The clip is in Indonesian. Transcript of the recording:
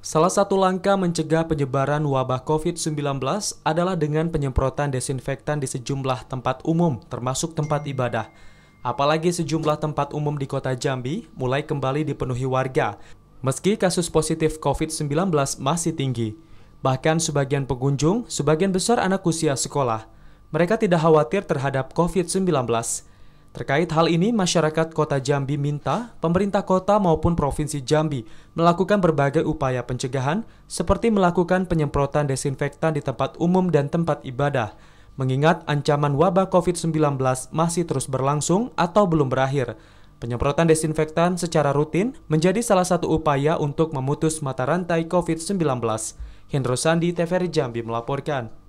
Salah satu langkah mencegah penyebaran wabah COVID-19 adalah dengan penyemprotan desinfektan di sejumlah tempat umum, termasuk tempat ibadah. Apalagi sejumlah tempat umum di kota Jambi mulai kembali dipenuhi warga, meski kasus positif COVID-19 masih tinggi. Bahkan sebagian pengunjung, sebagian besar anak usia sekolah, mereka tidak khawatir terhadap COVID-19 Terkait hal ini, masyarakat kota Jambi minta pemerintah kota maupun provinsi Jambi melakukan berbagai upaya pencegahan seperti melakukan penyemprotan desinfektan di tempat umum dan tempat ibadah, mengingat ancaman wabah COVID-19 masih terus berlangsung atau belum berakhir. Penyemprotan desinfektan secara rutin menjadi salah satu upaya untuk memutus mata rantai COVID-19. Hendro Sandi, TVRI Jambi melaporkan.